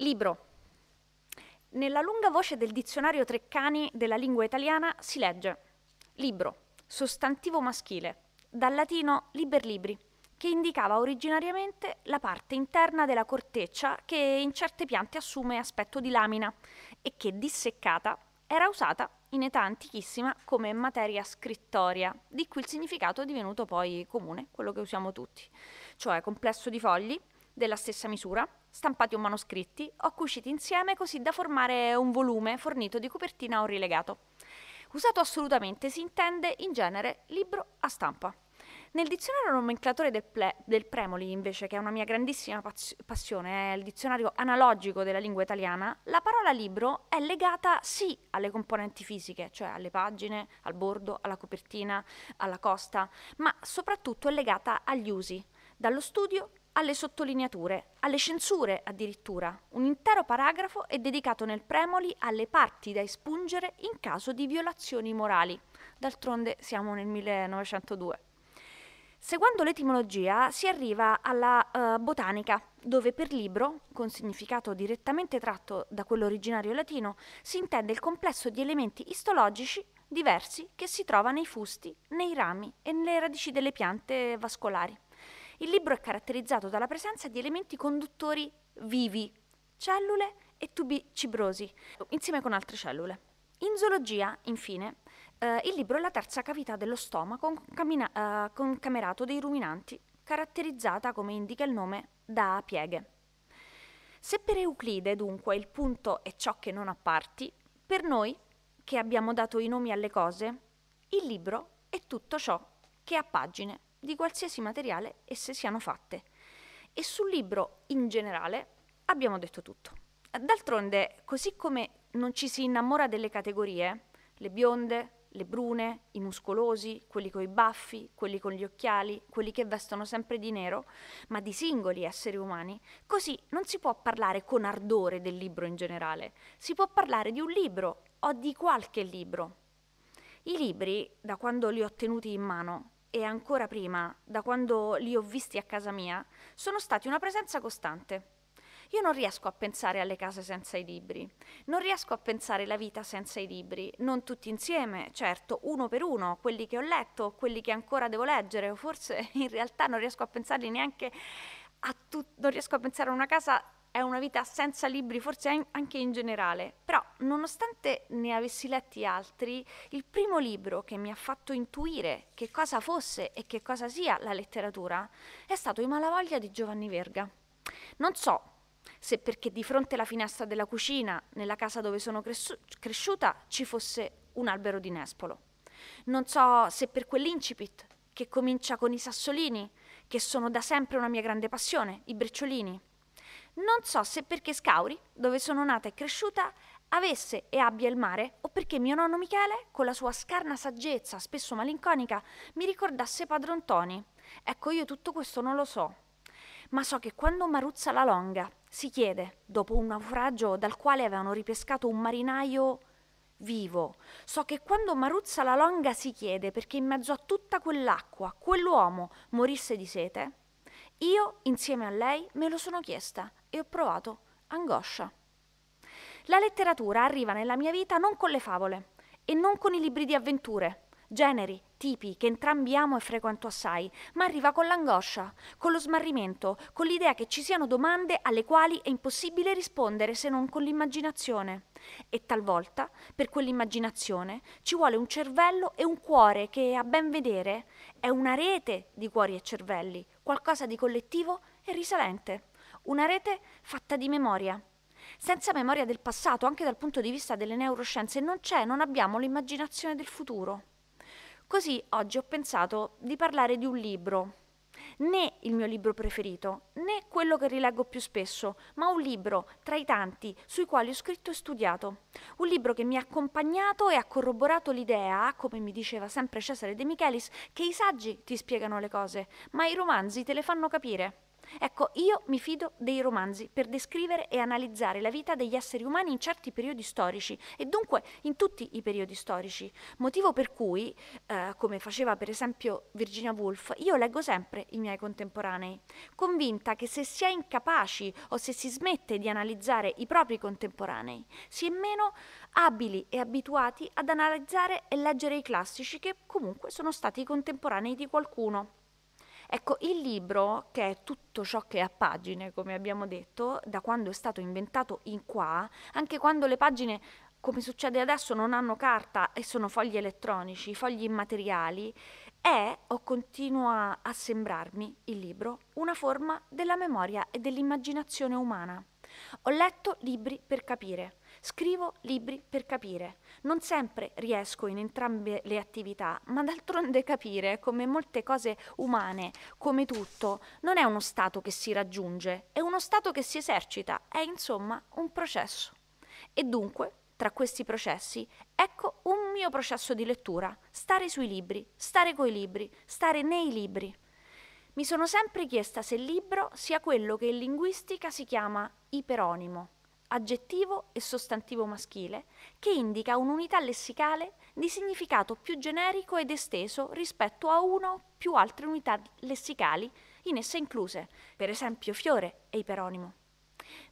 Libro. Nella lunga voce del dizionario Treccani della lingua italiana si legge libro, sostantivo maschile, dal latino liber libri, che indicava originariamente la parte interna della corteccia che in certe piante assume aspetto di lamina e che disseccata era usata in età antichissima come materia scrittoria, di cui il significato è divenuto poi comune, quello che usiamo tutti, cioè complesso di fogli della stessa misura stampati o manoscritti, o cuciti insieme così da formare un volume fornito di copertina o rilegato. Usato assolutamente si intende in genere libro a stampa. Nel dizionario nomenclatore del, ple- del Premoli, invece, che è una mia grandissima paz- passione, è il dizionario analogico della lingua italiana, la parola libro è legata sì alle componenti fisiche, cioè alle pagine, al bordo, alla copertina, alla costa, ma soprattutto è legata agli usi, dallo studio alle sottolineature, alle censure addirittura. Un intero paragrafo è dedicato nel Premoli alle parti da espungere in caso di violazioni morali. D'altronde siamo nel 1902. Seguendo l'etimologia si arriva alla uh, botanica, dove per libro, con significato direttamente tratto da quello originario latino, si intende il complesso di elementi istologici diversi che si trova nei fusti, nei rami e nelle radici delle piante vascolari. Il libro è caratterizzato dalla presenza di elementi conduttori vivi, cellule e tubi cibrosi, insieme con altre cellule. In zoologia, infine, eh, il libro è la terza cavità dello stomaco eh, concamerato dei ruminanti, caratterizzata, come indica il nome, da pieghe. Se per Euclide, dunque, il punto è ciò che non ha parti, per noi, che abbiamo dato i nomi alle cose, il libro è tutto ciò che ha pagine di qualsiasi materiale esse siano fatte. E sul libro in generale abbiamo detto tutto. D'altronde, così come non ci si innamora delle categorie, le bionde, le brune, i muscolosi, quelli coi baffi, quelli con gli occhiali, quelli che vestono sempre di nero, ma di singoli esseri umani, così non si può parlare con ardore del libro in generale, si può parlare di un libro o di qualche libro. I libri, da quando li ho tenuti in mano, e ancora prima, da quando li ho visti a casa mia, sono stati una presenza costante. Io non riesco a pensare alle case senza i libri, non riesco a pensare alla vita senza i libri, non tutti insieme, certo, uno per uno, quelli che ho letto, quelli che ancora devo leggere, o forse in realtà non riesco a pensarli neanche a tutti, non riesco a pensare a una casa è una vita senza libri, forse anche in generale, però nonostante ne avessi letti altri, il primo libro che mi ha fatto intuire che cosa fosse e che cosa sia la letteratura è stato I Malavoglia di Giovanni Verga. Non so se perché di fronte alla finestra della cucina, nella casa dove sono cresci- cresciuta, ci fosse un albero di nespolo. Non so se per quell'incipit che comincia con i sassolini, che sono da sempre una mia grande passione, i brecciolini. Non so se perché Scauri, dove sono nata e cresciuta, avesse e abbia il mare, o perché mio nonno Michele, con la sua scarna saggezza, spesso malinconica, mi ricordasse padron Toni. Ecco, io tutto questo non lo so. Ma so che quando Maruzza la Longa si chiede, dopo un naufragio dal quale avevano ripescato un marinaio vivo, so che quando Maruzza la Longa si chiede perché in mezzo a tutta quell'acqua quell'uomo morisse di sete, io, insieme a lei, me lo sono chiesta e ho provato angoscia. La letteratura arriva nella mia vita non con le favole e non con i libri di avventure, generi, tipi che entrambi amo e frequento assai, ma arriva con l'angoscia, con lo smarrimento, con l'idea che ci siano domande alle quali è impossibile rispondere se non con l'immaginazione. E talvolta, per quell'immaginazione, ci vuole un cervello e un cuore che, a ben vedere, è una rete di cuori e cervelli, qualcosa di collettivo e risalente. Una rete fatta di memoria, senza memoria del passato, anche dal punto di vista delle neuroscienze, non c'è, non abbiamo l'immaginazione del futuro. Così oggi ho pensato di parlare di un libro, né il mio libro preferito, né quello che rileggo più spesso, ma un libro tra i tanti sui quali ho scritto e studiato. Un libro che mi ha accompagnato e ha corroborato l'idea, come mi diceva sempre Cesare De Michelis, che i saggi ti spiegano le cose, ma i romanzi te le fanno capire. Ecco, io mi fido dei romanzi per descrivere e analizzare la vita degli esseri umani in certi periodi storici e dunque in tutti i periodi storici, motivo per cui, eh, come faceva per esempio Virginia Woolf, io leggo sempre i miei contemporanei, convinta che se si è incapaci o se si smette di analizzare i propri contemporanei, si è meno abili e abituati ad analizzare e leggere i classici che comunque sono stati i contemporanei di qualcuno. Ecco, il libro, che è tutto ciò che è a pagine, come abbiamo detto, da quando è stato inventato in qua, anche quando le pagine come succede adesso, non hanno carta e sono fogli elettronici, fogli immateriali, è, o continua a sembrarmi, il libro, una forma della memoria e dell'immaginazione umana. Ho letto libri per capire, scrivo libri per capire, non sempre riesco in entrambe le attività, ma d'altronde capire come molte cose umane, come tutto, non è uno stato che si raggiunge, è uno stato che si esercita, è insomma un processo. E dunque, tra questi processi, ecco un mio processo di lettura, stare sui libri, stare coi libri, stare nei libri. Mi sono sempre chiesta se il libro sia quello che in linguistica si chiama iperonimo aggettivo e sostantivo maschile, che indica un'unità lessicale di significato più generico ed esteso rispetto a una o più altre unità lessicali in essa incluse, per esempio fiore e iperonimo.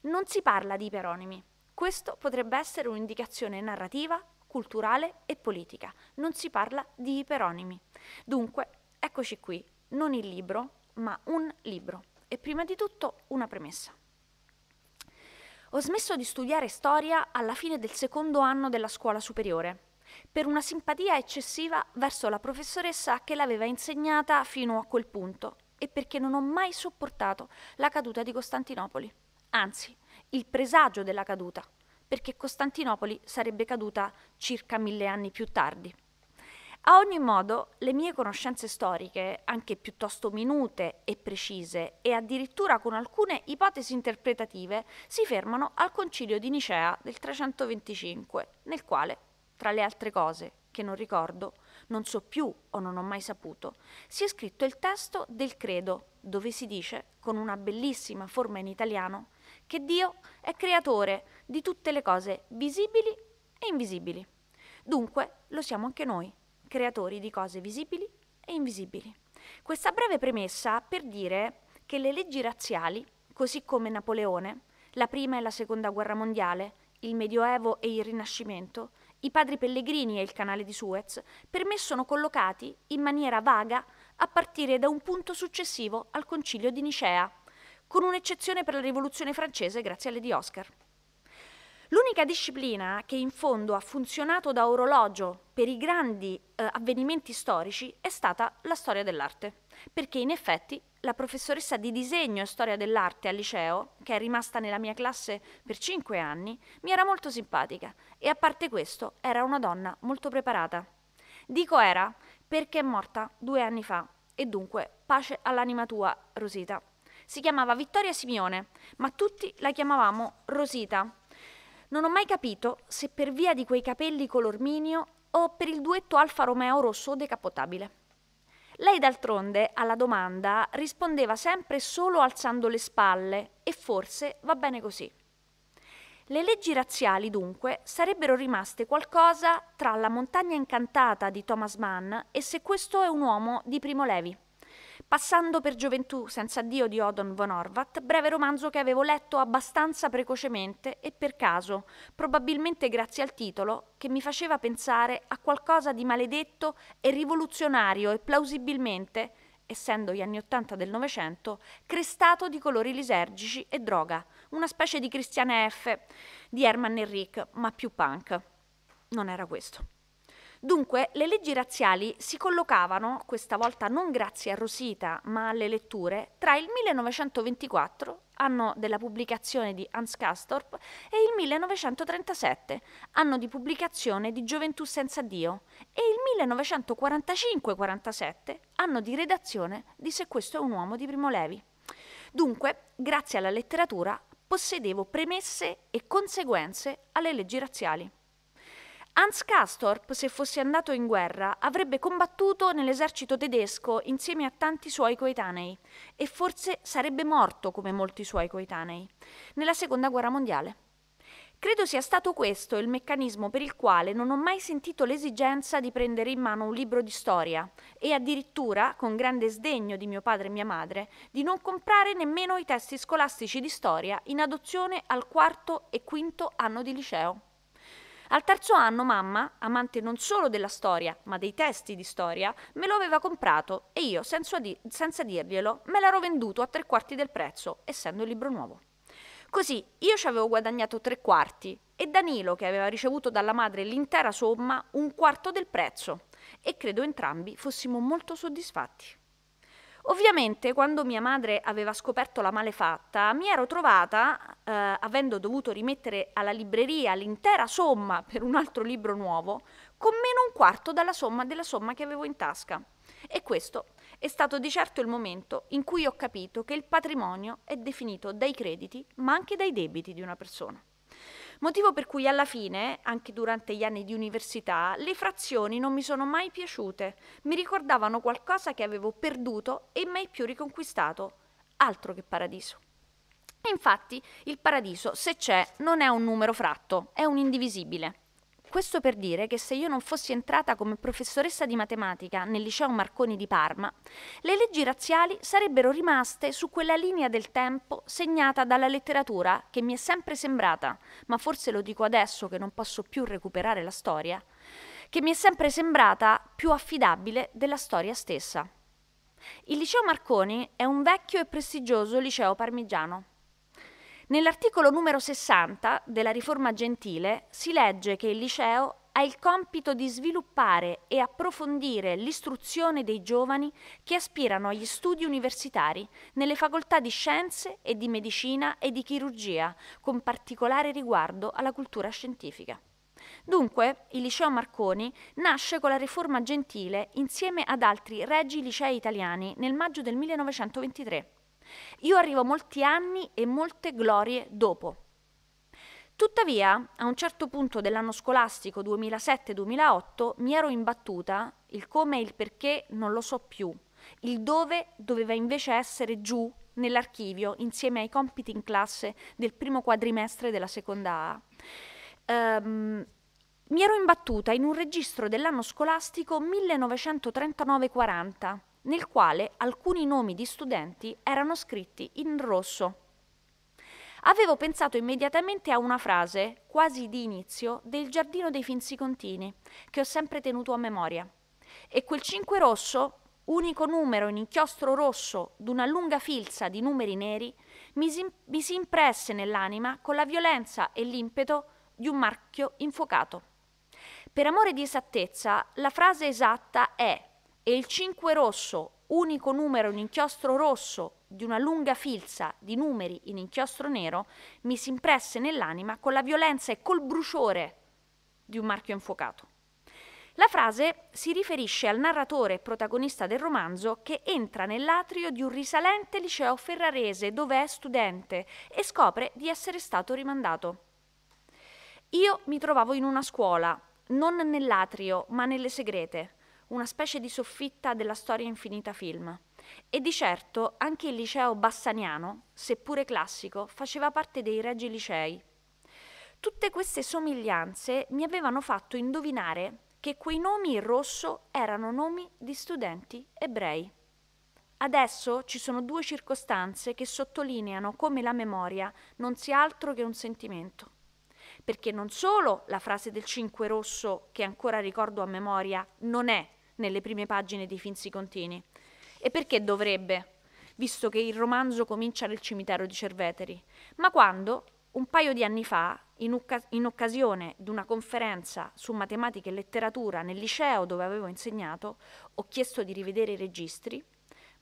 Non si parla di iperonimi. Questo potrebbe essere un'indicazione narrativa, culturale e politica. Non si parla di iperonimi. Dunque, eccoci qui, non il libro, ma un libro. E prima di tutto una premessa. Ho smesso di studiare storia alla fine del secondo anno della scuola superiore, per una simpatia eccessiva verso la professoressa che l'aveva insegnata fino a quel punto e perché non ho mai sopportato la caduta di Costantinopoli. Anzi, il presagio della caduta, perché Costantinopoli sarebbe caduta circa mille anni più tardi. A ogni modo, le mie conoscenze storiche, anche piuttosto minute e precise, e addirittura con alcune ipotesi interpretative, si fermano al concilio di Nicea del 325, nel quale, tra le altre cose che non ricordo, non so più o non ho mai saputo, si è scritto il testo del credo, dove si dice, con una bellissima forma in italiano, che Dio è creatore di tutte le cose visibili e invisibili. Dunque lo siamo anche noi creatori di cose visibili e invisibili. Questa breve premessa per dire che le leggi razziali, così come Napoleone, la prima e la seconda guerra mondiale, il Medioevo e il Rinascimento, i padri pellegrini e il canale di Suez, per me sono collocati in maniera vaga a partire da un punto successivo al concilio di Nicea, con un'eccezione per la rivoluzione francese grazie alle di Oscar. L'unica disciplina che in fondo ha funzionato da orologio per i grandi eh, avvenimenti storici è stata la storia dell'arte, perché in effetti la professoressa di disegno e storia dell'arte al liceo, che è rimasta nella mia classe per cinque anni, mi era molto simpatica e a parte questo era una donna molto preparata. Dico era perché è morta due anni fa e dunque pace all'anima tua, Rosita. Si chiamava Vittoria Simeone, ma tutti la chiamavamo Rosita non ho mai capito se per via di quei capelli color minio o per il duetto Alfa Romeo rosso decapotabile. Lei d'altronde alla domanda rispondeva sempre solo alzando le spalle e forse va bene così. Le leggi razziali dunque sarebbero rimaste qualcosa tra la montagna incantata di Thomas Mann e se questo è un uomo di Primo Levi passando per Gioventù senza Dio di Odon von Horvat, breve romanzo che avevo letto abbastanza precocemente e per caso, probabilmente grazie al titolo, che mi faceva pensare a qualcosa di maledetto e rivoluzionario e plausibilmente, essendo gli anni Ottanta del Novecento, crestato di colori lisergici e droga, una specie di Cristiane F. di Herman Henrik, ma più punk. Non era questo. Dunque, le leggi razziali si collocavano, questa volta non grazie a Rosita, ma alle letture, tra il 1924, anno della pubblicazione di Hans Castorp, e il 1937, anno di pubblicazione di Gioventù senza Dio, e il 1945-47, anno di redazione di Se questo è un uomo di Primo Levi. Dunque, grazie alla letteratura, possedevo premesse e conseguenze alle leggi razziali. Hans Kastorp, se fosse andato in guerra, avrebbe combattuto nell'esercito tedesco insieme a tanti suoi coetanei e forse sarebbe morto come molti suoi coetanei nella Seconda Guerra Mondiale. Credo sia stato questo il meccanismo per il quale non ho mai sentito l'esigenza di prendere in mano un libro di storia e addirittura, con grande sdegno di mio padre e mia madre, di non comprare nemmeno i testi scolastici di storia in adozione al quarto e quinto anno di liceo. Al terzo anno mamma, amante non solo della storia, ma dei testi di storia, me lo aveva comprato e io, senza, di- senza dirglielo, me l'ero venduto a tre quarti del prezzo, essendo il libro nuovo. Così io ci avevo guadagnato tre quarti e Danilo, che aveva ricevuto dalla madre l'intera somma, un quarto del prezzo e credo entrambi fossimo molto soddisfatti. Ovviamente quando mia madre aveva scoperto la malefatta mi ero trovata, eh, avendo dovuto rimettere alla libreria l'intera somma per un altro libro nuovo, con meno un quarto dalla somma della somma che avevo in tasca. E questo è stato di certo il momento in cui ho capito che il patrimonio è definito dai crediti ma anche dai debiti di una persona. Motivo per cui alla fine, anche durante gli anni di università, le frazioni non mi sono mai piaciute. Mi ricordavano qualcosa che avevo perduto e mai più riconquistato. Altro che paradiso. Infatti, il paradiso, se c'è, non è un numero fratto, è un indivisibile. Questo per dire che se io non fossi entrata come professoressa di matematica nel liceo Marconi di Parma, le leggi razziali sarebbero rimaste su quella linea del tempo segnata dalla letteratura che mi è sempre sembrata, ma forse lo dico adesso che non posso più recuperare la storia, che mi è sempre sembrata più affidabile della storia stessa. Il liceo Marconi è un vecchio e prestigioso liceo parmigiano Nell'articolo numero 60 della riforma gentile si legge che il liceo ha il compito di sviluppare e approfondire l'istruzione dei giovani che aspirano agli studi universitari nelle facoltà di scienze e di medicina e di chirurgia, con particolare riguardo alla cultura scientifica. Dunque, il liceo Marconi nasce con la riforma gentile insieme ad altri regi licei italiani nel maggio del 1923 io arrivo molti anni e molte glorie dopo. Tuttavia, a un certo punto dell'anno scolastico 2007-2008 mi ero imbattuta, il come e il perché non lo so più, il dove doveva invece essere giù nell'archivio insieme ai compiti in classe del primo quadrimestre della seconda A. Um, mi ero imbattuta in un registro dell'anno scolastico 1939-40 nel quale alcuni nomi di studenti erano scritti in rosso. Avevo pensato immediatamente a una frase, quasi di inizio, del Giardino dei Finsicontini, che ho sempre tenuto a memoria. E quel 5 rosso, unico numero in inchiostro rosso d'una lunga filza di numeri neri, mi si, mi si impresse nell'anima con la violenza e l'impeto di un marchio infuocato. Per amore di esattezza, la frase esatta è e il 5 rosso, unico numero in inchiostro rosso di una lunga filza di numeri in inchiostro nero, mi si impresse nell'anima con la violenza e col bruciore di un marchio infuocato. La frase si riferisce al narratore e protagonista del romanzo che entra nell'atrio di un risalente liceo ferrarese dove è studente e scopre di essere stato rimandato. Io mi trovavo in una scuola, non nell'atrio, ma nelle segrete una specie di soffitta della storia infinita film. E di certo anche il liceo bassaniano, seppure classico, faceva parte dei regi licei. Tutte queste somiglianze mi avevano fatto indovinare che quei nomi in rosso erano nomi di studenti ebrei. Adesso ci sono due circostanze che sottolineano come la memoria non sia altro che un sentimento. Perché non solo la frase del 5 rosso, che ancora ricordo a memoria, non è nelle prime pagine di Contini. E perché dovrebbe? Visto che il romanzo comincia nel cimitero di Cerveteri. Ma quando, un paio di anni fa, in, occas- in occasione di una conferenza su matematica e letteratura nel liceo dove avevo insegnato, ho chiesto di rivedere i registri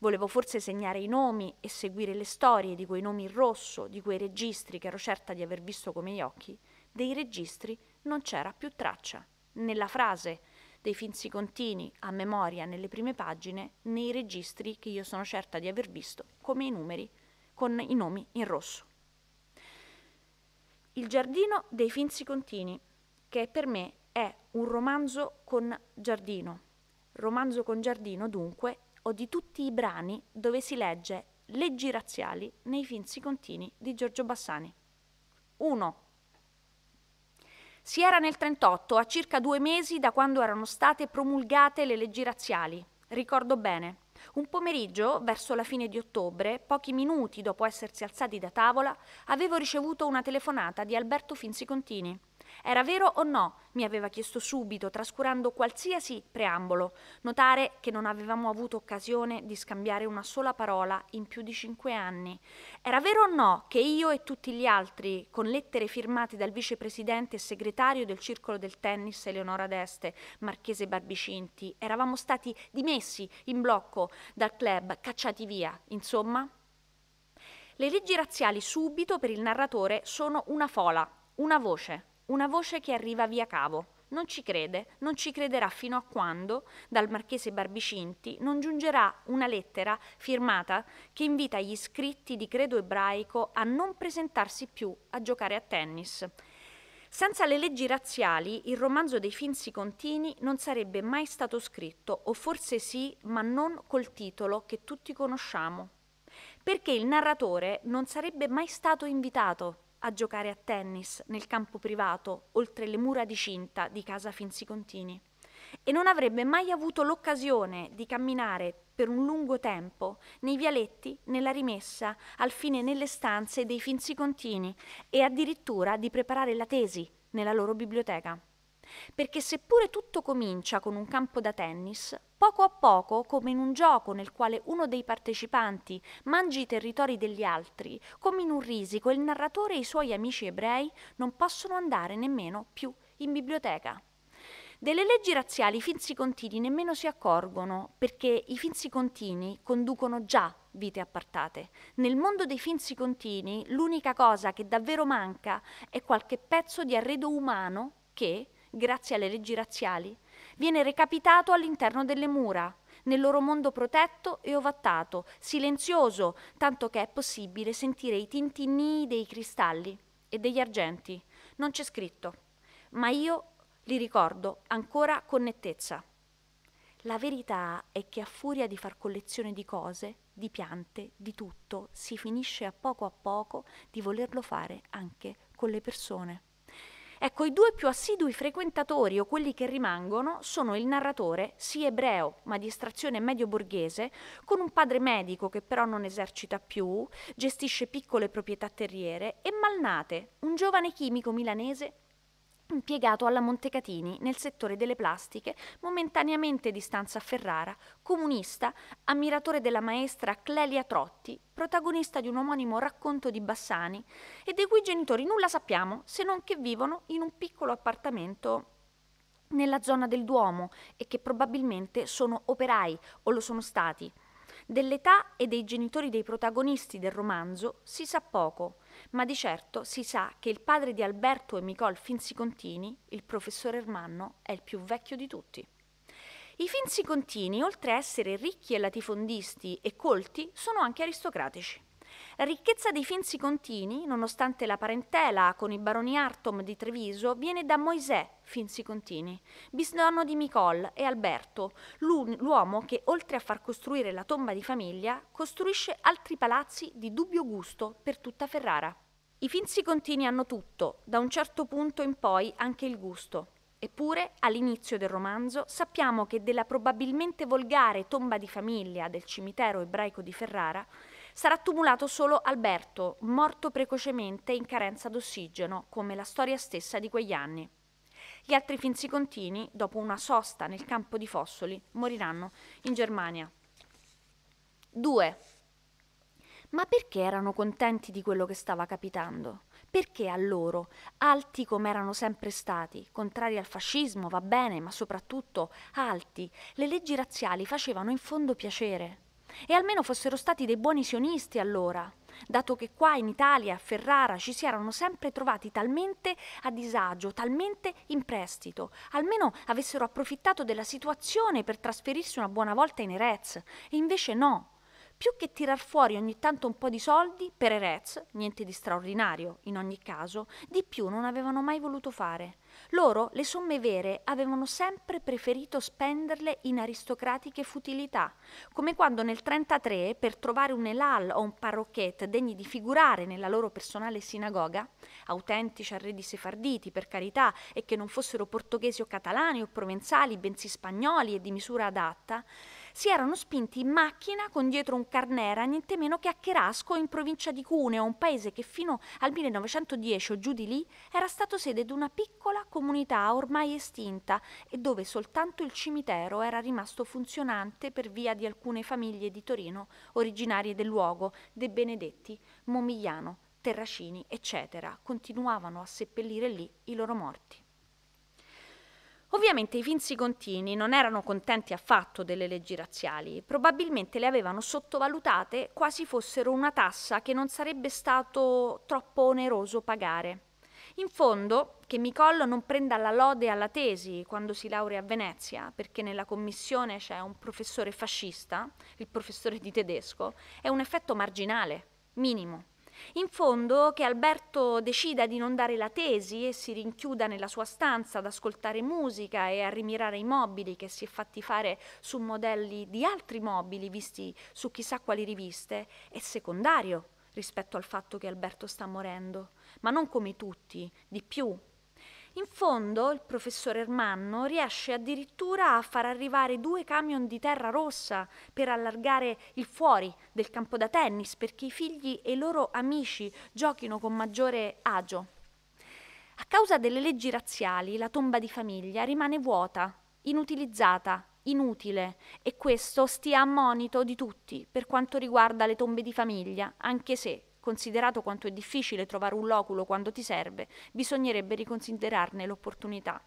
Volevo forse segnare i nomi e seguire le storie di quei nomi in rosso, di quei registri che ero certa di aver visto come gli occhi. Dei registri non c'era più traccia. Nella frase dei Finsicontini a memoria nelle prime pagine nei registri che io sono certa di aver visto come i numeri con i nomi in rosso. Il giardino dei finzi Finsicontini, che per me è un romanzo con giardino. Romanzo con giardino, dunque, ho di tutti i brani dove si legge leggi razziali nei finzi Finsicontini di Giorgio Bassani. 1. Si era nel 38, a circa due mesi da quando erano state promulgate le leggi razziali. Ricordo bene. Un pomeriggio, verso la fine di ottobre, pochi minuti dopo essersi alzati da tavola, avevo ricevuto una telefonata di Alberto Finzi Contini. Era vero o no? mi aveva chiesto subito, trascurando qualsiasi preambolo. Notare che non avevamo avuto occasione di scambiare una sola parola in più di cinque anni. Era vero o no che io e tutti gli altri, con lettere firmate dal vicepresidente e segretario del circolo del tennis Eleonora Deste, Marchese Barbicinti, eravamo stati dimessi in blocco dal club, cacciati via, insomma? Le leggi razziali subito per il narratore sono una fola, una voce, una voce che arriva via cavo. Non ci crede, non ci crederà fino a quando, dal marchese Barbicinti, non giungerà una lettera firmata che invita gli iscritti di credo ebraico a non presentarsi più a giocare a tennis. Senza le leggi razziali il romanzo dei Finzi Contini non sarebbe mai stato scritto, o forse sì, ma non col titolo che tutti conosciamo. Perché il narratore non sarebbe mai stato invitato a giocare a tennis nel campo privato oltre le mura di cinta di casa Finsicontini e non avrebbe mai avuto l'occasione di camminare per un lungo tempo nei vialetti, nella rimessa, al fine nelle stanze dei Finsicontini e addirittura di preparare la tesi nella loro biblioteca. Perché seppure tutto comincia con un campo da tennis, poco a poco, come in un gioco nel quale uno dei partecipanti mangi i territori degli altri, come in un risico, il narratore e i suoi amici ebrei non possono andare nemmeno più in biblioteca. Delle leggi razziali i finzicontini nemmeno si accorgono, perché i finzicontini conducono già vite appartate. Nel mondo dei finzicontini l'unica cosa che davvero manca è qualche pezzo di arredo umano che, grazie alle leggi razziali, viene recapitato all'interno delle mura, nel loro mondo protetto e ovattato, silenzioso, tanto che è possibile sentire i tintinnii dei cristalli e degli argenti. Non c'è scritto, ma io li ricordo ancora con nettezza. La verità è che a furia di far collezione di cose, di piante, di tutto, si finisce a poco a poco di volerlo fare anche con le persone. Ecco, i due più assidui frequentatori o quelli che rimangono sono il narratore, sì ebreo, ma di estrazione medio-borghese, con un padre medico che però non esercita più, gestisce piccole proprietà terriere, e Malnate, un giovane chimico milanese impiegato alla Montecatini nel settore delle plastiche, momentaneamente di stanza a Ferrara, comunista, ammiratore della maestra Clelia Trotti, protagonista di un omonimo racconto di Bassani e dei cui genitori nulla sappiamo se non che vivono in un piccolo appartamento nella zona del Duomo e che probabilmente sono operai o lo sono stati. Dell'età e dei genitori dei protagonisti del romanzo si sa poco ma di certo si sa che il padre di Alberto e Nicole Finsicontini, il professor Ermanno, è il più vecchio di tutti. I Finsicontini, oltre a essere ricchi e latifondisti e colti, sono anche aristocratici. La ricchezza dei Finzi Contini, nonostante la parentela con i baroni Artom di Treviso, viene da Moisè Finzi Contini, bisnonno di Micol e Alberto, l'uomo che, oltre a far costruire la tomba di famiglia, costruisce altri palazzi di dubbio gusto per tutta Ferrara. I Finzi Contini hanno tutto, da un certo punto in poi anche il gusto. Eppure, all'inizio del romanzo, sappiamo che della probabilmente volgare tomba di famiglia del cimitero ebraico di Ferrara Sarà tumulato solo Alberto, morto precocemente in carenza d'ossigeno, come la storia stessa di quegli anni. Gli altri finzicontini, dopo una sosta nel campo di Fossoli, moriranno in Germania. 2. Ma perché erano contenti di quello che stava capitando? Perché a loro, alti come erano sempre stati, contrari al fascismo, va bene, ma soprattutto alti, le leggi razziali facevano in fondo piacere. E almeno fossero stati dei buoni sionisti allora, dato che qua in Italia, a Ferrara, ci si erano sempre trovati talmente a disagio, talmente in prestito. Almeno avessero approfittato della situazione per trasferirsi una buona volta in Erez. E invece no più che tirar fuori ogni tanto un po' di soldi, per Erez, niente di straordinario in ogni caso, di più non avevano mai voluto fare. Loro le somme vere avevano sempre preferito spenderle in aristocratiche futilità, come quando nel 1933, per trovare un Elal o un parrocchet degni di figurare nella loro personale sinagoga, autentici arredi sefarditi per carità e che non fossero portoghesi o catalani o provenzali, bensì spagnoli e di misura adatta, si erano spinti in macchina con dietro un carnera niente meno che a Cherasco in provincia di Cuneo, un paese che fino al 1910 o giù di lì era stato sede di una piccola comunità ormai estinta e dove soltanto il cimitero era rimasto funzionante per via di alcune famiglie di Torino originarie del luogo, De Benedetti, Momigliano, Terracini, eccetera, continuavano a seppellire lì i loro morti. Ovviamente i finzi Vinsicontini non erano contenti affatto delle leggi razziali, probabilmente le avevano sottovalutate quasi fossero una tassa che non sarebbe stato troppo oneroso pagare. In fondo, che Micollo non prenda la lode alla tesi quando si laurea a Venezia, perché nella commissione c'è un professore fascista, il professore di tedesco, è un effetto marginale, minimo. In fondo che Alberto decida di non dare la tesi e si rinchiuda nella sua stanza ad ascoltare musica e a rimirare i mobili che si è fatti fare su modelli di altri mobili visti su chissà quali riviste è secondario rispetto al fatto che Alberto sta morendo, ma non come tutti, di più in fondo il professor Ermanno riesce addirittura a far arrivare due camion di terra rossa per allargare il fuori del campo da tennis perché i figli e i loro amici giochino con maggiore agio. A causa delle leggi razziali la tomba di famiglia rimane vuota, inutilizzata, inutile e questo stia a monito di tutti per quanto riguarda le tombe di famiglia, anche se Considerato quanto è difficile trovare un loculo quando ti serve, bisognerebbe riconsiderarne l'opportunità.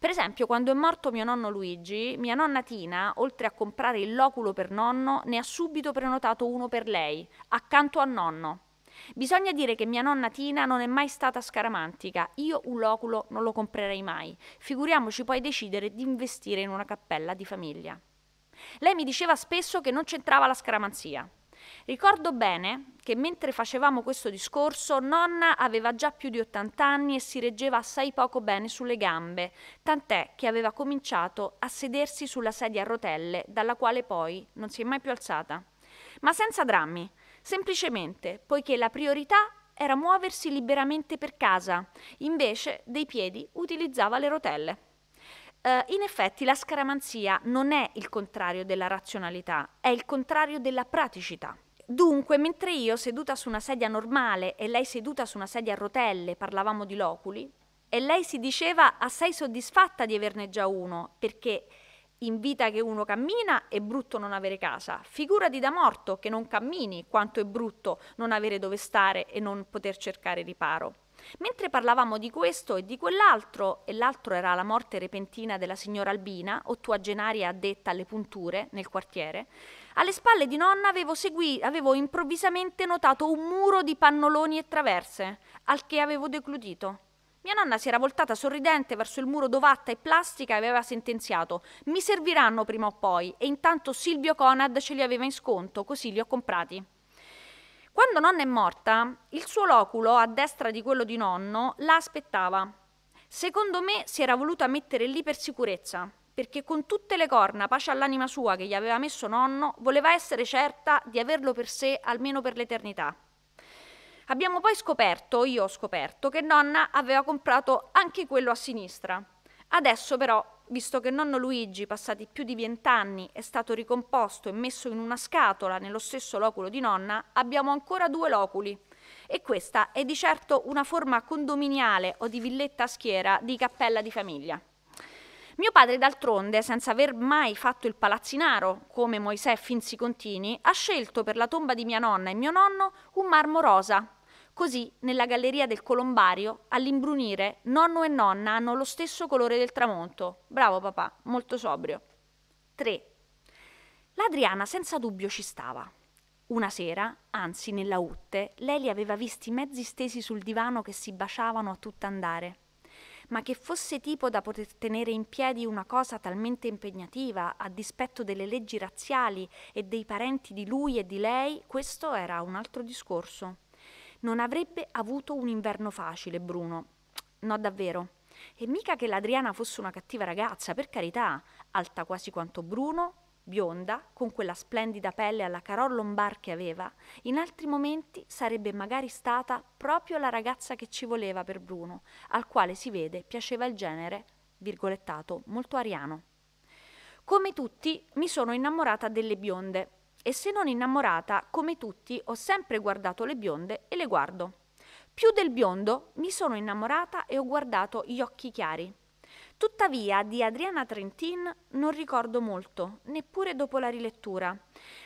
Per esempio, quando è morto mio nonno Luigi, mia nonna Tina, oltre a comprare il loculo per nonno, ne ha subito prenotato uno per lei, accanto a nonno. Bisogna dire che mia nonna Tina non è mai stata scaramantica, io un loculo non lo comprerei mai, figuriamoci poi decidere di investire in una cappella di famiglia. Lei mi diceva spesso che non c'entrava la scaramanzia. Ricordo bene che mentre facevamo questo discorso, nonna aveva già più di 80 anni e si reggeva assai poco bene sulle gambe, tant'è che aveva cominciato a sedersi sulla sedia a rotelle, dalla quale poi non si è mai più alzata. Ma senza drammi, semplicemente poiché la priorità era muoversi liberamente per casa, invece dei piedi utilizzava le rotelle eh, in effetti la scaramanzia non è il contrario della razionalità, è il contrario della praticità. Dunque, mentre io seduta su una sedia normale e lei seduta su una sedia a rotelle parlavamo di loculi, e lei si diceva assai soddisfatta di averne già uno, perché in vita che uno cammina è brutto non avere casa, figurati da morto che non cammini quanto è brutto non avere dove stare e non poter cercare riparo. Mentre parlavamo di questo e di quell'altro, e l'altro era la morte repentina della signora Albina, ottuagenaria addetta alle punture nel quartiere, alle spalle di nonna avevo, segui- avevo improvvisamente notato un muro di pannoloni e traverse, al che avevo decludito. Mia nonna si era voltata sorridente verso il muro d'ovatta e plastica e aveva sentenziato: Mi serviranno prima o poi, e intanto Silvio Conad ce li aveva in sconto, così li ho comprati. Quando nonna è morta, il suo loculo, a destra di quello di nonno, la aspettava. Secondo me si era voluta mettere lì per sicurezza, perché con tutte le corna, pace all'anima sua che gli aveva messo nonno, voleva essere certa di averlo per sé almeno per l'eternità. Abbiamo poi scoperto, io ho scoperto, che nonna aveva comprato anche quello a sinistra. Adesso però visto che nonno Luigi, passati più di vent'anni, è stato ricomposto e messo in una scatola nello stesso loculo di nonna, abbiamo ancora due loculi. E questa è di certo una forma condominiale o di villetta a schiera di cappella di famiglia. Mio padre, d'altronde, senza aver mai fatto il palazzinaro, come Moisè Finzi Contini, ha scelto per la tomba di mia nonna e mio nonno un marmo rosa, Così, nella galleria del Colombario, all'imbrunire, nonno e nonna hanno lo stesso colore del tramonto. Bravo papà, molto sobrio. 3. L'Adriana senza dubbio ci stava. Una sera, anzi nella utte, lei li aveva visti mezzi stesi sul divano che si baciavano a tutt'andare. Ma che fosse tipo da poter tenere in piedi una cosa talmente impegnativa, a dispetto delle leggi razziali e dei parenti di lui e di lei, questo era un altro discorso. Non avrebbe avuto un inverno facile, Bruno. No, davvero. E mica che l'Adriana fosse una cattiva ragazza, per carità, alta quasi quanto Bruno, bionda, con quella splendida pelle alla Carol Lombard che aveva, in altri momenti sarebbe magari stata proprio la ragazza che ci voleva per Bruno, al quale si vede piaceva il genere, virgolettato, molto ariano. Come tutti, mi sono innamorata delle bionde, e se non innamorata, come tutti, ho sempre guardato le bionde e le guardo. Più del biondo mi sono innamorata e ho guardato gli occhi chiari. Tuttavia di Adriana Trentin non ricordo molto, neppure dopo la rilettura,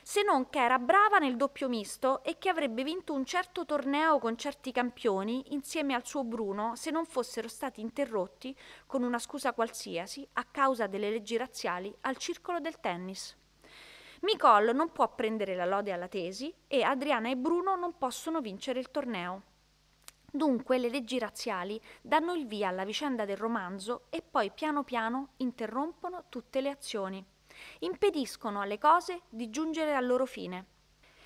se non che era brava nel doppio misto e che avrebbe vinto un certo torneo con certi campioni insieme al suo Bruno se non fossero stati interrotti con una scusa qualsiasi a causa delle leggi razziali al circolo del tennis. Nicole non può prendere la lode alla tesi e Adriana e Bruno non possono vincere il torneo. Dunque le leggi razziali danno il via alla vicenda del romanzo e poi piano piano interrompono tutte le azioni, impediscono alle cose di giungere al loro fine.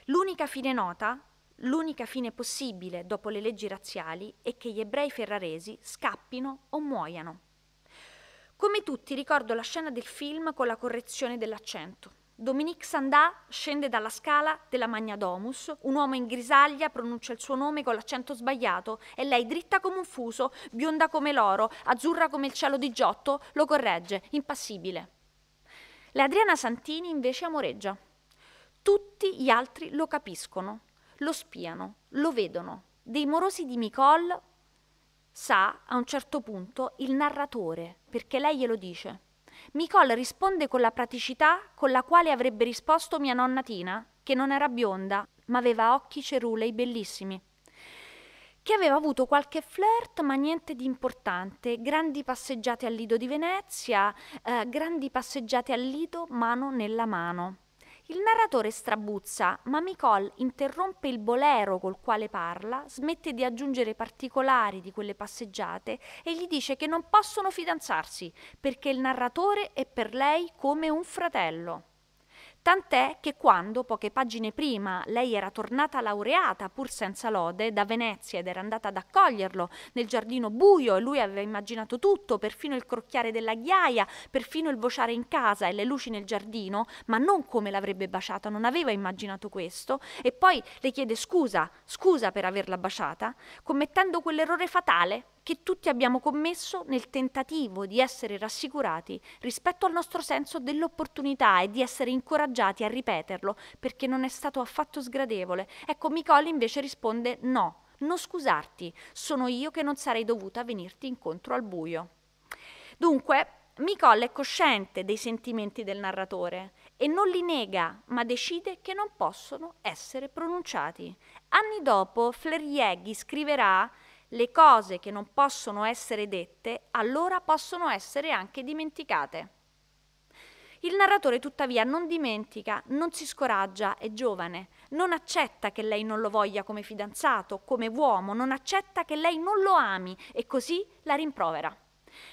L'unica fine nota, l'unica fine possibile dopo le leggi razziali è che gli ebrei ferraresi scappino o muoiano. Come tutti ricordo la scena del film con la correzione dell'accento. Dominique Sandà scende dalla scala della Magna Domus, un uomo in grisaglia pronuncia il suo nome con l'accento sbagliato e lei, dritta come un fuso, bionda come l'oro, azzurra come il cielo di Giotto, lo corregge, impassibile. La Adriana Santini invece amoreggia. Tutti gli altri lo capiscono, lo spiano, lo vedono. Dei morosi di Nicole sa a un certo punto il narratore, perché lei glielo dice. Micol risponde con la praticità con la quale avrebbe risposto mia nonna Tina, che non era bionda, ma aveva occhi cerulei bellissimi, che aveva avuto qualche flirt, ma niente di importante, grandi passeggiate al Lido di Venezia, eh, grandi passeggiate al Lido mano nella mano. Il narratore strabuzza, ma Nicole interrompe il bolero col quale parla, smette di aggiungere particolari di quelle passeggiate e gli dice che non possono fidanzarsi perché il narratore è per lei come un fratello. Tant'è che quando, poche pagine prima, lei era tornata laureata, pur senza lode, da Venezia ed era andata ad accoglierlo nel giardino buio e lui aveva immaginato tutto, perfino il crocchiare della ghiaia, perfino il vociare in casa e le luci nel giardino, ma non come l'avrebbe baciata, non aveva immaginato questo, e poi le chiede scusa, scusa per averla baciata, commettendo quell'errore fatale che tutti abbiamo commesso nel tentativo di essere rassicurati rispetto al nostro senso dell'opportunità e di essere incoraggiati a ripeterlo perché non è stato affatto sgradevole. Ecco, Micoli invece risponde no, non scusarti, sono io che non sarei dovuta venirti incontro al buio. Dunque, Micol è cosciente dei sentimenti del narratore e non li nega, ma decide che non possono essere pronunciati. Anni dopo, Fleurieghi scriverà le cose che non possono essere dette allora possono essere anche dimenticate. Il narratore tuttavia non dimentica, non si scoraggia, è giovane, non accetta che lei non lo voglia come fidanzato, come uomo, non accetta che lei non lo ami e così la rimprovera.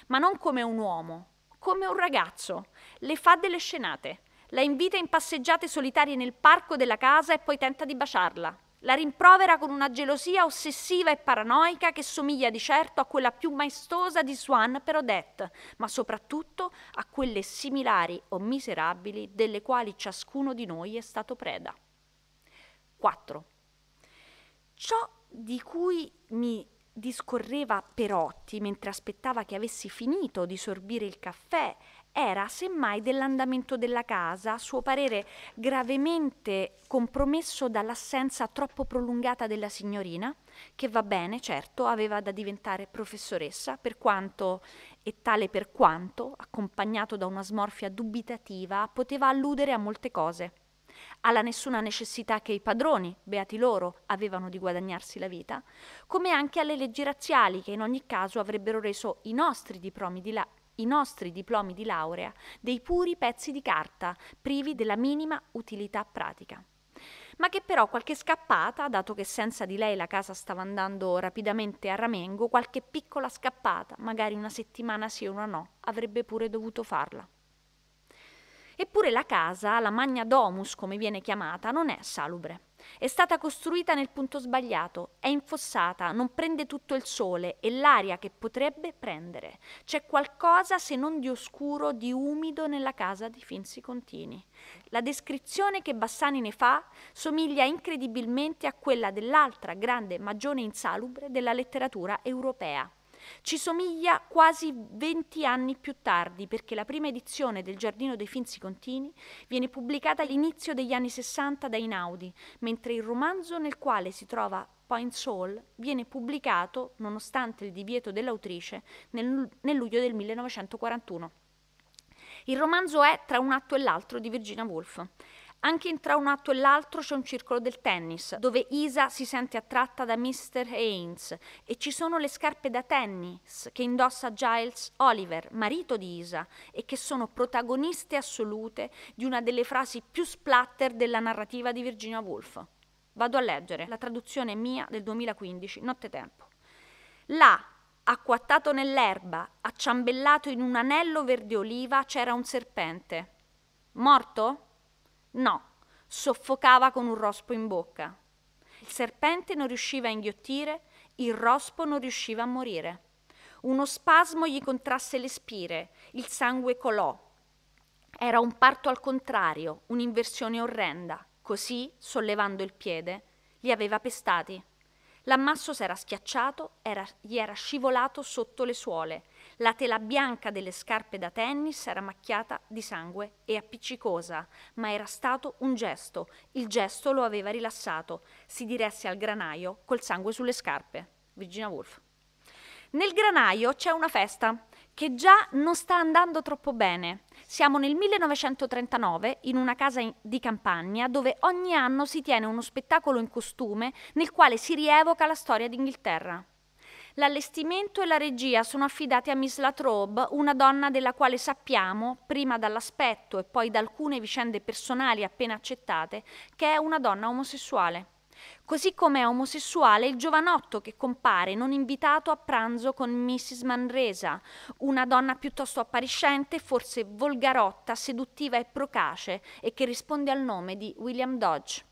Ma non come un uomo, come un ragazzo. Le fa delle scenate, la invita in passeggiate solitarie nel parco della casa e poi tenta di baciarla. La rimprovera con una gelosia ossessiva e paranoica che somiglia di certo a quella più maestosa di Swan per Odette, ma soprattutto a quelle similari o miserabili delle quali ciascuno di noi è stato preda. 4. Ciò di cui mi discorreva Perotti mentre aspettava che avessi finito di sorbire il caffè era semmai dell'andamento della casa, a suo parere gravemente compromesso dall'assenza troppo prolungata della signorina, che va bene, certo, aveva da diventare professoressa, per quanto e tale per quanto, accompagnato da una smorfia dubitativa, poteva alludere a molte cose alla nessuna necessità che i padroni, beati loro, avevano di guadagnarsi la vita, come anche alle leggi razziali che in ogni caso avrebbero reso i nostri diplomi di, la- i nostri diplomi di laurea dei puri pezzi di carta privi della minima utilità pratica. Ma che però qualche scappata, dato che senza di lei la casa stava andando rapidamente a ramengo, qualche piccola scappata, magari una settimana sì o una no, avrebbe pure dovuto farla. Eppure la casa, la magna domus come viene chiamata, non è salubre. È stata costruita nel punto sbagliato, è infossata, non prende tutto il sole e l'aria che potrebbe prendere. C'è qualcosa se non di oscuro, di umido nella casa di Finzi Contini. La descrizione che Bassani ne fa somiglia incredibilmente a quella dell'altra grande magione insalubre della letteratura europea, ci somiglia quasi 20 anni più tardi perché la prima edizione del Giardino dei Finzi Contini viene pubblicata all'inizio degli anni 60 da Inaudi, mentre il romanzo nel quale si trova Point Soul viene pubblicato, nonostante il divieto dell'autrice, nel, nel luglio del 1941. Il romanzo è Tra un atto e l'altro di Virginia Woolf. Anche tra un atto e l'altro c'è un circolo del tennis, dove Isa si sente attratta da Mr. Haynes e ci sono le scarpe da tennis che indossa Giles Oliver, marito di Isa, e che sono protagoniste assolute di una delle frasi più splatter della narrativa di Virginia Woolf. Vado a leggere la traduzione mia del 2015, Nottetempo. Là, acquattato nell'erba, acciambellato in un anello verde oliva, c'era un serpente. Morto? No, soffocava con un rospo in bocca. Il serpente non riusciva a inghiottire, il rospo non riusciva a morire. Uno spasmo gli contrasse le spire, il sangue colò. Era un parto al contrario, un'inversione orrenda. Così, sollevando il piede, li aveva pestati. L'ammasso s'era schiacciato, era, gli era scivolato sotto le suole la tela bianca delle scarpe da tennis era macchiata di sangue e appiccicosa, ma era stato un gesto. Il gesto lo aveva rilassato. Si diresse al granaio col sangue sulle scarpe. Virginia Woolf. Nel granaio c'è una festa che già non sta andando troppo bene. Siamo nel 1939 in una casa di campagna dove ogni anno si tiene uno spettacolo in costume nel quale si rievoca la storia d'Inghilterra. L'allestimento e la regia sono affidati a Miss Latrobe, una donna della quale sappiamo, prima dall'aspetto e poi da alcune vicende personali appena accettate, che è una donna omosessuale. Così come è omosessuale il giovanotto che compare non invitato a pranzo con Mrs. Manresa, una donna piuttosto appariscente, forse volgarotta, seduttiva e procace, e che risponde al nome di William Dodge.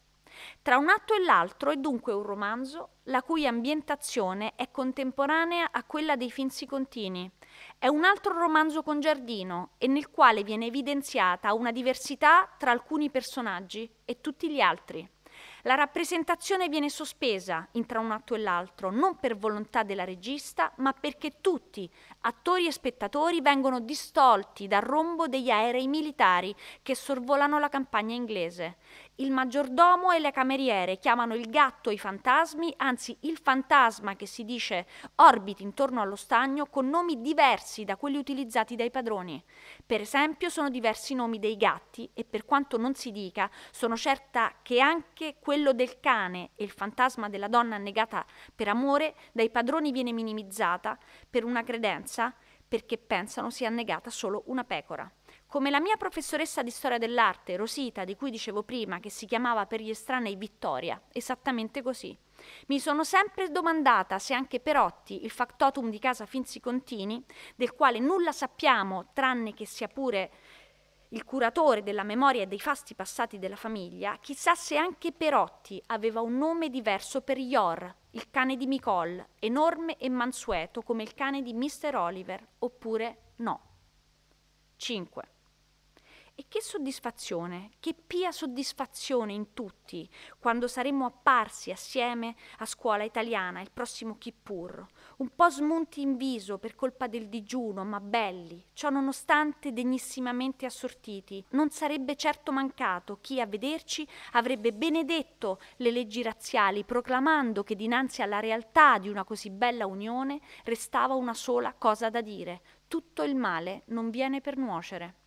Tra un atto e l'altro è dunque un romanzo la cui ambientazione è contemporanea a quella dei Finzi Contini. È un altro romanzo con giardino e nel quale viene evidenziata una diversità tra alcuni personaggi e tutti gli altri. La rappresentazione viene sospesa tra un atto e l'altro, non per volontà della regista, ma perché tutti, attori e spettatori, vengono distolti dal rombo degli aerei militari che sorvolano la campagna inglese. Il maggiordomo e le cameriere chiamano il gatto i fantasmi, anzi il fantasma che si dice orbiti intorno allo stagno con nomi diversi da quelli utilizzati dai padroni. Per esempio sono diversi i nomi dei gatti e per quanto non si dica sono certa che anche quello del cane e il fantasma della donna annegata per amore dai padroni viene minimizzata per una credenza perché pensano sia annegata solo una pecora come la mia professoressa di storia dell'arte, Rosita, di cui dicevo prima, che si chiamava per gli estranei Vittoria, esattamente così. Mi sono sempre domandata se anche Perotti, il factotum di casa Finzi-Contini, del quale nulla sappiamo tranne che sia pure il curatore della memoria e dei fasti passati della famiglia, chissà se anche Perotti aveva un nome diverso per Ior, il cane di Micol, enorme e mansueto come il cane di Mr. Oliver, oppure no. 5. E che soddisfazione, che pia soddisfazione in tutti quando saremmo apparsi assieme a scuola italiana il prossimo Kippur, un po' smunti in viso per colpa del digiuno, ma belli, ciò nonostante degnissimamente assortiti. Non sarebbe certo mancato chi a vederci avrebbe benedetto le leggi razziali, proclamando che dinanzi alla realtà di una così bella unione restava una sola cosa da dire. Tutto il male non viene per nuocere.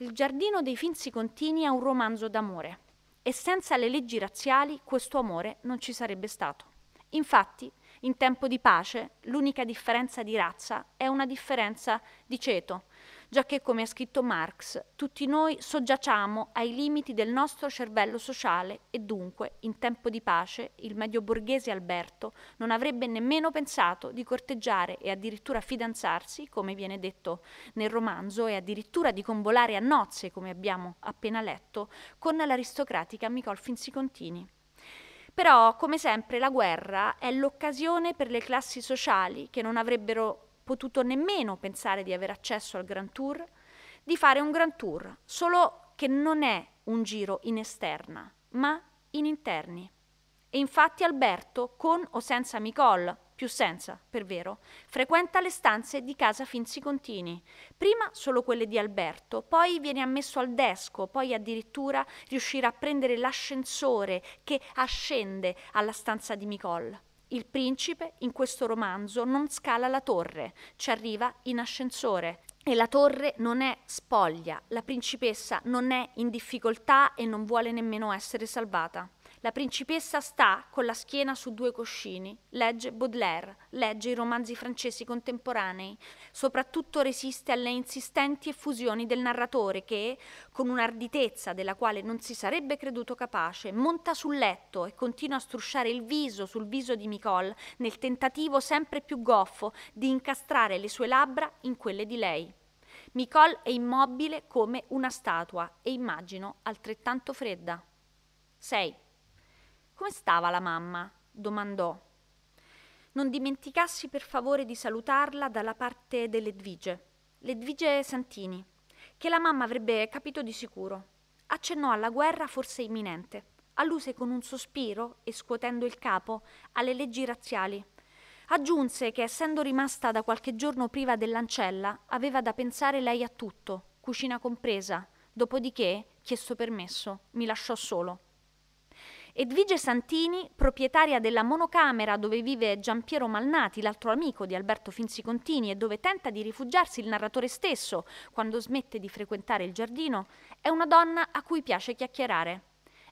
Il giardino dei Finzi Contini è un romanzo d'amore e senza le leggi razziali questo amore non ci sarebbe stato. Infatti, in tempo di pace, l'unica differenza di razza è una differenza di ceto, giacché come ha scritto Marx, tutti noi soggiacciamo ai limiti del nostro cervello sociale e dunque, in tempo di pace, il medio borghese Alberto non avrebbe nemmeno pensato di corteggiare e addirittura fidanzarsi, come viene detto nel romanzo, e addirittura di convolare a nozze, come abbiamo appena letto, con l'aristocratica Micol Finsicontini. Però, come sempre, la guerra è l'occasione per le classi sociali che non avrebbero potuto nemmeno pensare di avere accesso al Grand Tour, di fare un Grand Tour, solo che non è un giro in esterna, ma in interni. E infatti Alberto, con o senza Micol, più senza, per vero, frequenta le stanze di casa Finzi Contini. Prima solo quelle di Alberto, poi viene ammesso al desco, poi addirittura riuscirà a prendere l'ascensore che ascende alla stanza di Micol. Il principe in questo romanzo non scala la torre, ci arriva in ascensore. E la torre non è spoglia, la principessa non è in difficoltà e non vuole nemmeno essere salvata. La principessa sta con la schiena su due coscini, legge Baudelaire, legge i romanzi francesi contemporanei, soprattutto resiste alle insistenti effusioni del narratore che, con un'arditezza della quale non si sarebbe creduto capace, monta sul letto e continua a strusciare il viso sul viso di Nicole nel tentativo sempre più goffo di incastrare le sue labbra in quelle di lei. Nicole è immobile come una statua e immagino altrettanto fredda. 6. Come stava la mamma? domandò. Non dimenticassi per favore di salutarla dalla parte dell'Edvige, l'Edvige Santini, che la mamma avrebbe capito di sicuro. Accennò alla guerra forse imminente, alluse con un sospiro e scuotendo il capo alle leggi razziali. Aggiunse che essendo rimasta da qualche giorno priva dell'ancella, aveva da pensare lei a tutto, cucina compresa, dopodiché, chiesto permesso, mi lasciò solo. Edvige Santini, proprietaria della monocamera dove vive Giampiero Malnati, l'altro amico di Alberto Finzi Contini e dove tenta di rifugiarsi il narratore stesso quando smette di frequentare il giardino, è una donna a cui piace chiacchierare.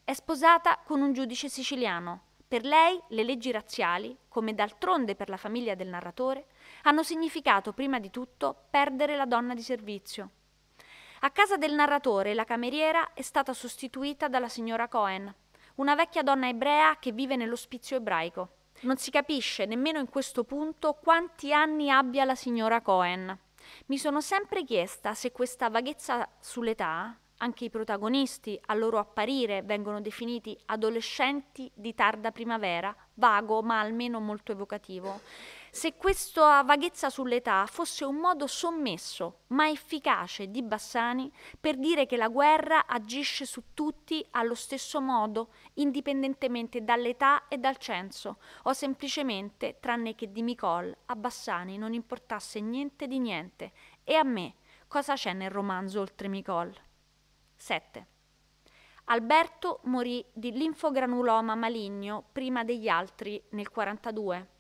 È sposata con un giudice siciliano. Per lei le leggi razziali, come d'altronde per la famiglia del narratore, hanno significato prima di tutto perdere la donna di servizio. A casa del narratore la cameriera è stata sostituita dalla signora Cohen, una vecchia donna ebrea che vive nell'ospizio ebraico. Non si capisce nemmeno in questo punto quanti anni abbia la signora Cohen. Mi sono sempre chiesta se questa vaghezza sull'età, anche i protagonisti al loro apparire vengono definiti adolescenti di tarda primavera, vago ma almeno molto evocativo, se questa vaghezza sull'età fosse un modo sommesso ma efficace di Bassani per dire che la guerra agisce su tutti allo stesso modo, indipendentemente dall'età e dal censo, o semplicemente tranne che di Micol a Bassani non importasse niente di niente e a me cosa c'è nel romanzo oltre Micol. 7. Alberto morì di linfogranuloma maligno prima degli altri nel 1942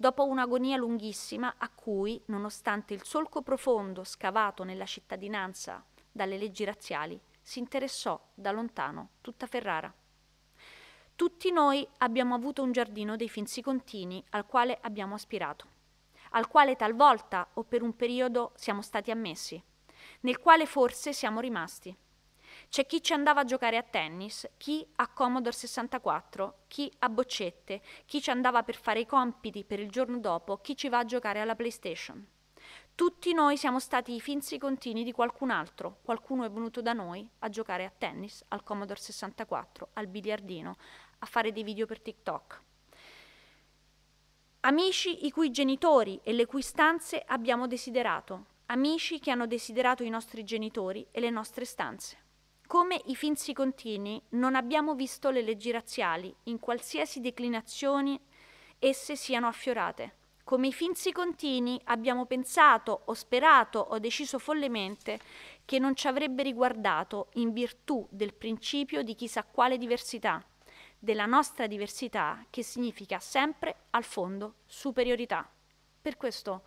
dopo un'agonia lunghissima a cui, nonostante il solco profondo scavato nella cittadinanza dalle leggi razziali, si interessò da lontano tutta Ferrara. Tutti noi abbiamo avuto un giardino dei Finsicontini al quale abbiamo aspirato, al quale talvolta o per un periodo siamo stati ammessi, nel quale forse siamo rimasti. C'è chi ci andava a giocare a tennis, chi a Commodore 64, chi a boccette, chi ci andava per fare i compiti per il giorno dopo, chi ci va a giocare alla PlayStation. Tutti noi siamo stati i finzi contini di qualcun altro. Qualcuno è venuto da noi a giocare a tennis, al Commodore 64, al biliardino, a fare dei video per TikTok. Amici i cui genitori e le cui stanze abbiamo desiderato, amici che hanno desiderato i nostri genitori e le nostre stanze. Come i finzi continui, non abbiamo visto le leggi razziali, in qualsiasi declinazione esse siano affiorate. Come i finzi continui, abbiamo pensato o sperato o deciso follemente che non ci avrebbe riguardato in virtù del principio di chissà quale diversità, della nostra diversità che significa sempre al fondo superiorità. Per questo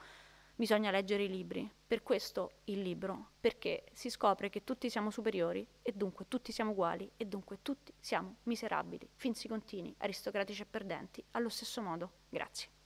bisogna leggere i libri. Per questo il libro, perché si scopre che tutti siamo superiori e dunque tutti siamo uguali e dunque tutti siamo miserabili, finzi contini, aristocratici e perdenti, allo stesso modo. Grazie.